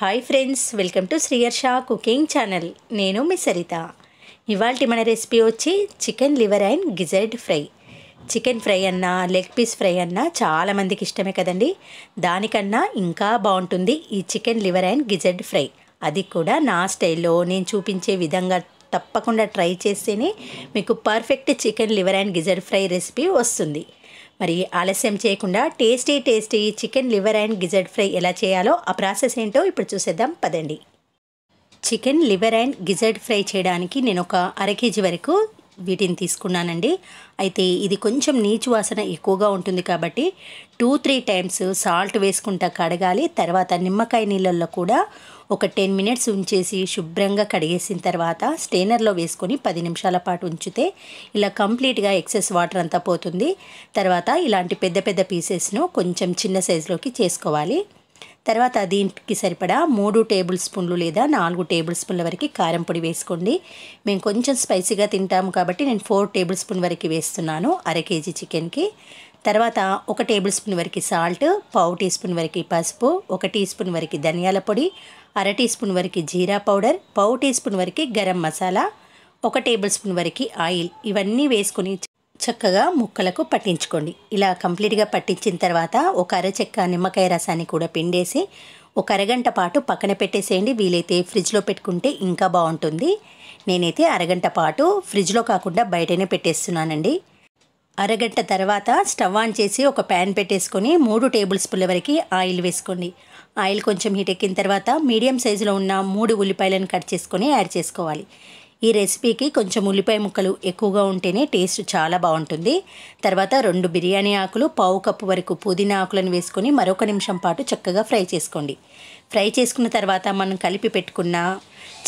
hi friends welcome to Sriyarsha cooking channel నేను మీ సరిత ఇవాళ మన రెసిపీ వచ్చి chicken liver and gizzard fry chicken fry అన్నా లెగ్ పీస్ ఫ్రై అన్నా చాలామందికి ఇష్టమే కదండి దానికన్నా ఇంకా బాగుంటుంది ఈ chicken liver and gizzard fry అది కూడా నా స్టైల్లో నేను చూపించే విధంగా తప్పకుండా ట్రై చేస్తేనే మీకు perfect chicken liver and gizzard fry recipe వస్తుంది మరి ఆలస్యం చేయకుండా tasty tasty chicken liver and gizzard fry ఎలా చేయాలో ఆ ప్రాసెస్ ఏంటో ఇప్పుడు చూసేద్దాం పదండి chicken liver and gizzard fry చేయడానికి నేను ఒక అర కేజీ వరకు వీటిని తీసుకున్నానండి అయితే ఇది కొంచెం నీచు వాసన ఎక్కువగా ఉంటుంది కాబట్టి టూ త్రీ టైమ్స్ సాల్ట్ వేసుకుంటా కడగాలి తర్వాత నిమ్మకాయ నీళ్ళల్లో కూడా ఒక టెన్ మినిట్స్ ఉంచేసి శుభ్రంగా కడిగేసిన తర్వాత స్టెయినర్లో వేసుకొని పది నిమిషాల పాటు ఉంచితే ఇలా కంప్లీట్గా ఎక్సెస్ వాటర్ అంతా పోతుంది తర్వాత ఇలాంటి పెద్ద పెద్ద పీసెస్ను కొంచెం చిన్న సైజులోకి చేసుకోవాలి తర్వాత దీనికి సరిపడా మూడు టేబుల్ స్పూన్లు లేదా నాలుగు టేబుల్ స్పూన్ల వరకు కారం పొడి వేసుకోండి మేము కొంచెం స్పైసీగా తింటాము కాబట్టి నేను ఫోర్ టేబుల్ స్పూన్ వరకు వేస్తున్నాను అర కేజీ చికెన్కి తర్వాత ఒక టేబుల్ స్పూన్ వరకు సాల్ట్ పావు టీ స్పూన్ వరకు పసుపు ఒక టీ స్పూన్ వరకు ధనియాల పొడి అర టీ స్పూన్ వరకు జీరా పౌడర్ పావు టీ స్పూన్ వరకు గరం మసాలా ఒక టేబుల్ స్పూన్ వరకు ఆయిల్ ఇవన్నీ వేసుకుని చక్కగా ముక్కలకు పట్టించుకోండి ఇలా కంప్లీట్గా పట్టించిన తర్వాత ఒక అరచెక్క నిమ్మకాయ రసాన్ని కూడా పిండేసి ఒక అరగంట పాటు పక్కన పెట్టేసేయండి వీలైతే ఫ్రిడ్జ్లో పెట్టుకుంటే ఇంకా బాగుంటుంది నేనైతే అరగంట పాటు ఫ్రిడ్జ్లో కాకుండా బయటనే పెట్టేస్తున్నానండి అరగంట తర్వాత స్టవ్ ఆన్ చేసి ఒక ప్యాన్ పెట్టేసుకొని మూడు టేబుల్ స్పూన్ల వరకు ఆయిల్ వేసుకోండి ఆయిల్ కొంచెం హీట్ ఎక్కిన తర్వాత మీడియం సైజులో ఉన్న మూడు ఉల్లిపాయలను కట్ చేసుకొని యాడ్ చేసుకోవాలి ఈ రెసిపీకి కొంచెం ఉల్లిపాయ ముక్కలు ఎక్కువగా ఉంటేనే టేస్ట్ చాలా బాగుంటుంది తర్వాత రెండు బిర్యానీ ఆకులు పావు కప్పు వరకు పుదీనా ఆకులను వేసుకొని మరొక నిమిషం పాటు చక్కగా ఫ్రై చేసుకోండి ఫ్రై చేసుకున్న తర్వాత మనం కలిపి పెట్టుకున్న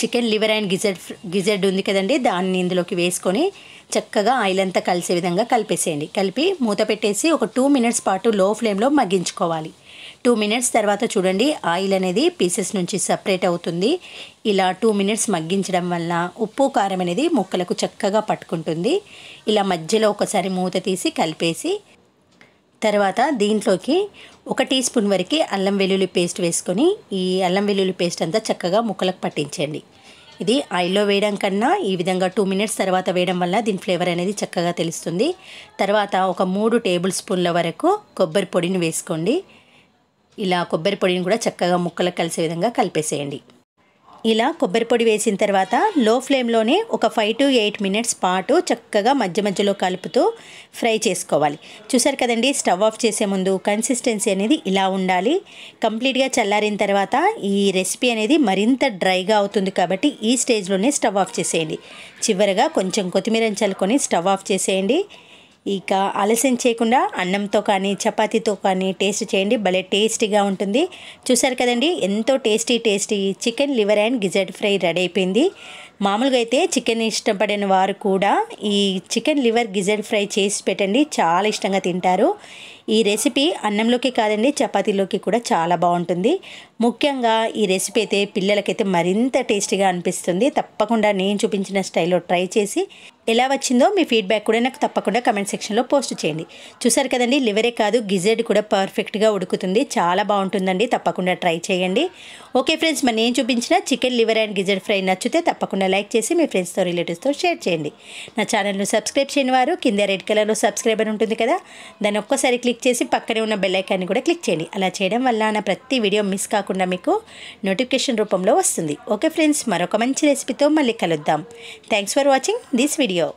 చికెన్ లివర్ అండ్ గిజెడ్ గిజెడ్ ఉంది కదండి దాన్ని ఇందులోకి వేసుకొని చక్కగా ఆయిల్ అంతా కలిసే విధంగా కలిపేసేయండి కలిపి మూత పెట్టేసి ఒక టూ మినిట్స్ పాటు లో ఫ్లేమ్లో మగ్గించుకోవాలి టూ మినిట్స్ తర్వాత చూడండి ఆయిల్ అనేది పీసెస్ నుంచి సపరేట్ అవుతుంది ఇలా టూ మినిట్స్ మగ్గించడం వల్ల ఉప్పు కారం అనేది ముక్కలకు చక్కగా పట్టుకుంటుంది ఇలా మధ్యలో ఒకసారి మూత తీసి కలిపేసి తర్వాత దీంట్లోకి ఒక టీ స్పూన్ వరకు అల్లం వెల్లుల్లి పేస్ట్ వేసుకొని ఈ అల్లం వెల్లుల్లి పేస్ట్ అంతా చక్కగా ముక్కలకు పట్టించండి ఇది ఆయిల్లో వేయడం కన్నా ఈ విధంగా టూ మినిట్స్ తర్వాత వేయడం వల్ల దీని ఫ్లేవర్ అనేది చక్కగా తెలుస్తుంది తర్వాత ఒక మూడు టేబుల్ స్పూన్ల వరకు కొబ్బరి పొడిని వేసుకోండి ఇలా కొబ్బరి పొడిని కూడా చక్కగా ముక్కలకు కలిసే విధంగా కలిపేసేయండి ఇలా కొబ్బరి పొడి వేసిన తర్వాత లో ఫ్లేమ్లోనే ఒక ఫైవ్ టు ఎయిట్ మినిట్స్ పాటు చక్కగా మధ్య మధ్యలో కలుపుతూ ఫ్రై చేసుకోవాలి చూసారు కదండి స్టవ్ ఆఫ్ చేసే ముందు కన్సిస్టెన్సీ అనేది ఇలా ఉండాలి కంప్లీట్గా చల్లారిన తర్వాత ఈ రెసిపీ అనేది మరింత డ్రైగా అవుతుంది కాబట్టి ఈ స్టేజ్లోనే స్టవ్ ఆఫ్ చేసేయండి చివరగా కొంచెం కొత్తిమీర చల్లుకొని స్టవ్ ఆఫ్ చేసేయండి ఇక ఆలస్యం చేయకుండా అన్నంతో కానీ చపాతీతో కానీ టేస్ట్ చేయండి భలే టేస్టీగా ఉంటుంది చూసారు కదండి ఎంతో tasty tasty chicken liver and గిజెడ్ ఫ్రై రెడీ అయిపోయింది మామూలుగా అయితే చికెన్ ఇష్టపడిన వారు కూడా ఈ చికెన్ లివర్ గిజెడ్ ఫ్రై చేసి పెట్టండి చాలా ఇష్టంగా తింటారు ఈ రెసిపీ అన్నంలోకి కాదండి చపాతీలోకి కూడా చాలా బాగుంటుంది ముఖ్యంగా ఈ రెసిపీ అయితే పిల్లలకైతే మరింత టేస్టీగా అనిపిస్తుంది తప్పకుండా నేను చూపించిన స్టైల్లో ట్రై చేసి ఎలా వచ్చిందో మీ ఫీడ్బ్యాక్ కూడా నాకు తప్పకుండా కమెంట్ సెక్షన్లో పోస్ట్ చేయండి చూసారు కదండి లివరే కాదు గిజెడ్ కూడా పర్ఫెక్ట్గా ఉడుకుతుంది చాలా బాగుంటుందండి తప్పకుండా ట్రై చేయండి ఓకే ఫ్రెండ్స్ మరి నేను చూపించిన చికెన్ లివర్ అండ్ గిజెడ్ ఫ్రై నచ్చితే తప్పకుండా లైక్ చేసి మీ ఫ్రెండ్స్తో రిలేటివ్స్తో షేర్ చేయండి నా ఛానల్ను సబ్స్క్రైబ్ చేయని వారు కింద రెడ్ కలర్లో సబ్స్క్రైబ్ అని ఉంటుంది కదా దాన్ని ఒక్కసారి క్లిక్ చేసి పక్కనే ఉన్న బెల్లైకాన్ని కూడా క్లిక్ చేయండి అలా చేయడం వల్ల నా ప్రతి వీడియో మిస్ కాకుండా మీకు నోటిఫికేషన్ రూపంలో వస్తుంది ఓకే ఫ్రెండ్స్ మరొక మంచి రెసిపీతో మళ్ళీ కలుద్దాం thanks for watching this video 有。